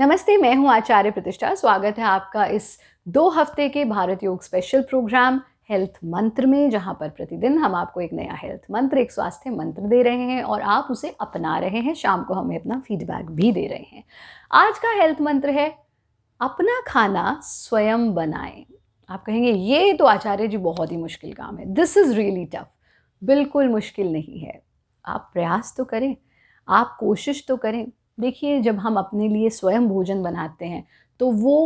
नमस्ते मैं हूं आचार्य प्रतिष्ठा स्वागत है आपका इस दो हफ्ते के भारत योग स्पेशल प्रोग्राम हेल्थ मंत्र में जहां पर प्रतिदिन हम आपको एक नया हेल्थ मंत्र एक स्वास्थ्य मंत्र दे रहे हैं और आप उसे अपना रहे हैं शाम को हमें अपना फीडबैक भी दे रहे हैं आज का हेल्थ मंत्र है अपना खाना स्वयं बनाएं आप कहेंगे ये तो आचार्य जी बहुत ही मुश्किल काम है दिस इज़ रियली टफ बिल्कुल मुश्किल नहीं है आप प्रयास तो करें आप कोशिश तो करें देखिए जब हम अपने लिए स्वयं भोजन बनाते हैं तो वो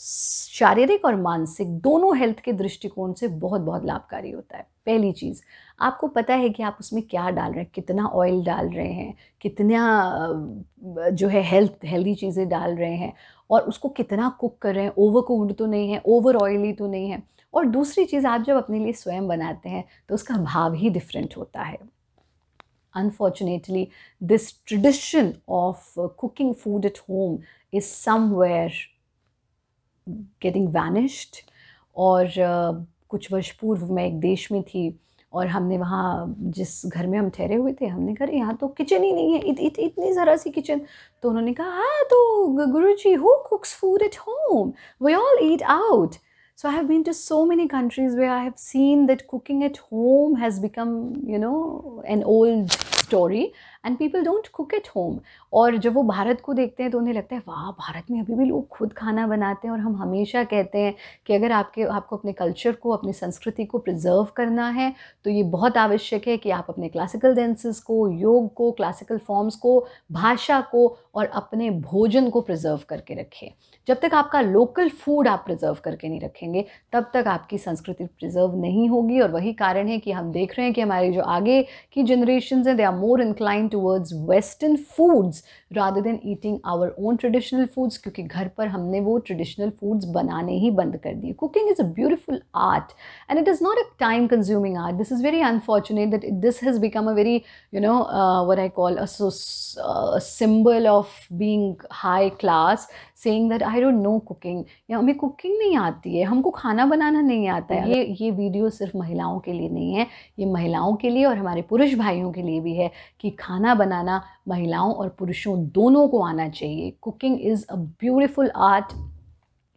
शारीरिक और मानसिक दोनों हेल्थ के दृष्टिकोण से बहुत बहुत लाभकारी होता है पहली चीज़ आपको पता है कि आप उसमें क्या डाल रहे हैं कितना ऑयल डाल रहे हैं कितना जो है हेल्थ हेल्दी चीज़ें डाल रहे हैं और उसको कितना कुक कर रहे हैं ओवर कुकड तो नहीं है ओवर ऑयली तो नहीं है और दूसरी चीज़ आप जब अपने लिए स्वयं बनाते हैं तो उसका भाव ही डिफरेंट होता है unfortunately, this tradition of uh, cooking food at home is somewhere getting vanished. और uh, कुछ वर्ष पूर्व मैं एक देश में थी और हमने वहाँ जिस घर में हम ठहरे हुए थे हमने कहा यहाँ तो किचन ही नहीं है इत, इत, इतनी ज़रा सी किचन तो उन्होंने कहा हाँ तो Guru ji who cooks food at home we all eat out So I have been to so many countries where I have seen that cooking at home has become, you know, an old story and people don't cook at home और जब वो भारत को देखते हैं तो उन्हें लगता है वाह भारत में अभी भी लोग खुद खाना बनाते हैं और हम हमेशा कहते हैं कि अगर आपके आपको अपने कल्चर को अपनी संस्कृति को प्रिजर्व करना है तो ये बहुत आवश्यक है कि आप अपने क्लासिकल डांसेस को योग को क्लासिकल फॉर्म्स को भाषा को और अपने भोजन को प्रिजर्व करके रखें जब तक आपका लोकल फूड आप प्रिजर्व करके नहीं रखेंगे तब तक आपकी संस्कृति प्रिजर्व नहीं होगी और वही कारण है कि हम देख रहे हैं कि हमारे जो आगे की जनरेशन हैं they are more incline to towards western foods rather than eating our own traditional foods क्योंकि घर पर हमने वो traditional foods बनाने ही cooking is a beautiful art and it is not a time consuming art this is very unfortunate that this has become a very you know uh, what I call a, a uh, symbol of being high class saying that I don't know cooking या हमें cooking नहीं आती है हमको खाना बनाना नहीं आता है ये ये वीडियो सिर्फ महिलाओं के लिए नहीं है ये महिलाओं के लिए और हमारे पुरुष भाइयों के लिए भी है कि खाना बनाना महिलाओं और पुरुषों दोनों को आना चाहिए cooking is a beautiful art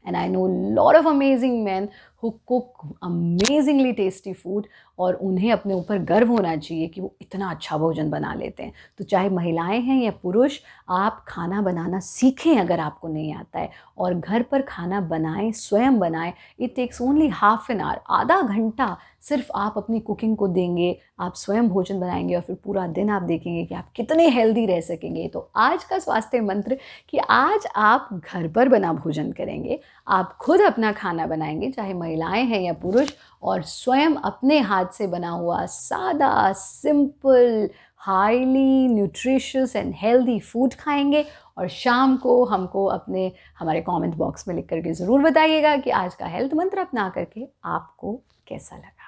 and I know a of amazing man who cook amazingly tasty food और उन्हें अपने ऊपर गर्व होना चाहिए कि वो इतना अच्छा भोजन बना लेते हैं तो चाहे महिलाएं हैं या पुरुष आप खाना बनाना सीखें अगर आपको नहीं आता है और घर पर खाना बनाएं स्वयं बनाएं it takes only half an hour आधा घंटा सिर्फ आप अपनी कुकिंग को देंगे आप स्वयं भोजन बनाएंगे और फिर पूरा दिन आप देखेंगे कि आप कितने हेल्दी रह सकेंगे तो आज का स्वास्थ्य मंत्र कि आज आप घर पर बना भोजन करेंगे आप खुद अपना खाना बनाएंगे चाहे महिलाएं हैं या पुरुष और स्वयं अपने हाथ से बना हुआ सादा simple highly nutritious and healthy food खाएंगे और शाम को हमको अपने हमारे कमेंट बॉक्स में लिख करके ज़रूर बताइएगा कि आज का हेल्थ मंत्र अपना करके आपको कैसा लगा